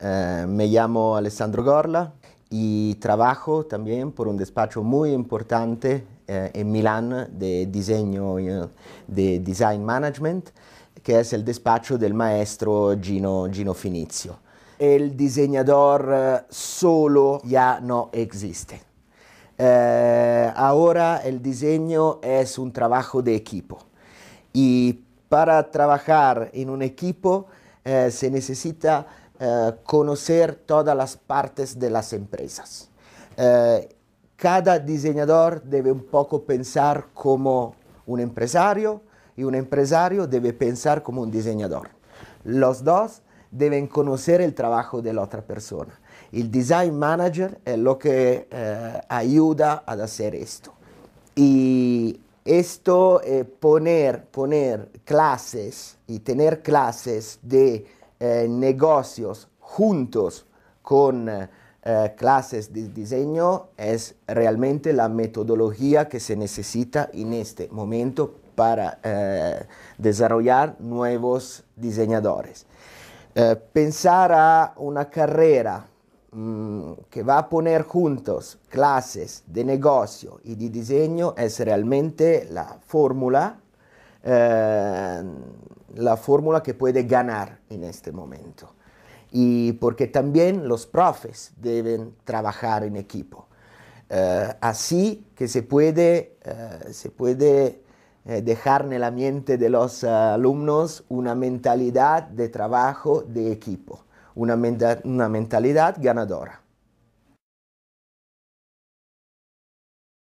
Eh, me llamo Alessandro Gorla y trabajo también por un despacho muy importante eh, en Milán de diseño, eh, de design management, que es el despacho del maestro Gino, Gino Finizio. El diseñador solo ya no existe. ahora el diseño es un trabajo de equipo y para trabajar en un equipo se necesita eh, conocer todas las partes de las empresas. Eh, cada diseñador debe un poco pensar como un empresario y un empresario debe pensar como un diseñador. Los dos deben conocer el trabajo de la otra persona. El design manager es lo que eh, ayuda a hacer esto. Y esto, es poner, poner clases y tener clases de eh, negocios juntos con eh, eh, clases de diseño es realmente la metodología que se necesita en este momento para desarrollar nuevos diseñadores. pensar a una carrera mm, que va a poner juntos clases de negocio y de diseño es realmente la fórmula la fórmula que puede ganar en este momento. Y porque también los profes deben trabajar en equipo. Eh, así que se puede, eh, eh, dejar en la mente de los alumnos una mentalidad de trabajo de equipo, una mentalidad ganadora.